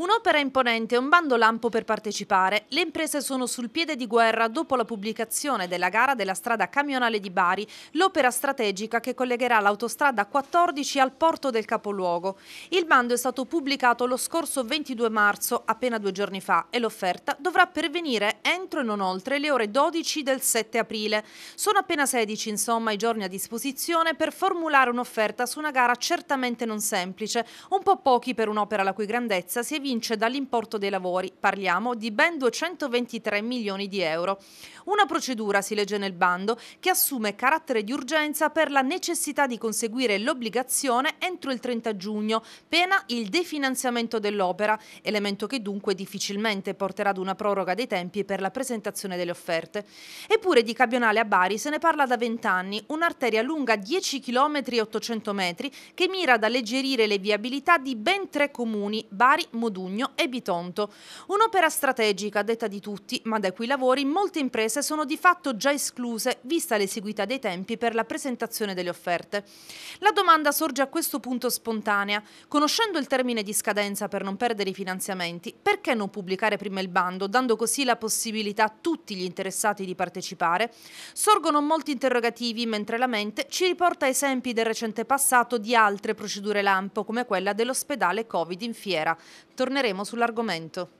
Un'opera imponente, un bando lampo per partecipare. Le imprese sono sul piede di guerra dopo la pubblicazione della gara della strada camionale di Bari, l'opera strategica che collegherà l'autostrada 14 al porto del capoluogo. Il bando è stato pubblicato lo scorso 22 marzo, appena due giorni fa, e l'offerta dovrà pervenire entro e non oltre le ore 12 del 7 aprile. Sono appena 16, insomma, i giorni a disposizione per formulare un'offerta su una gara certamente non semplice, un po' pochi per un'opera la cui grandezza si è vista province dall'importo dei lavori. Parliamo di ben 223 milioni di euro. Una procedura, si legge nel bando, che assume carattere di urgenza per la necessità di conseguire l'obbligazione entro il 30 giugno, pena il definanziamento dell'opera, elemento che dunque difficilmente porterà ad una proroga dei tempi per la presentazione delle offerte. Eppure di Cabionale a Bari se ne parla da vent'anni, un'arteria lunga 10 km e 800 metri che mira ad alleggerire le viabilità di ben tre comuni, Bari, Modena, Modugno e Bitonto. Un'opera strategica, detta di tutti, ma da cui lavori molte imprese sono di fatto già escluse, vista l'esiguità dei tempi per la presentazione delle offerte. La domanda sorge a questo punto spontanea. Conoscendo il termine di scadenza per non perdere i finanziamenti, perché non pubblicare prima il bando, dando così la possibilità a tutti gli interessati di partecipare? Sorgono molti interrogativi, mentre la mente ci riporta esempi del recente passato di altre procedure lampo, come quella dell'ospedale Covid in fiera torneremo sull'argomento.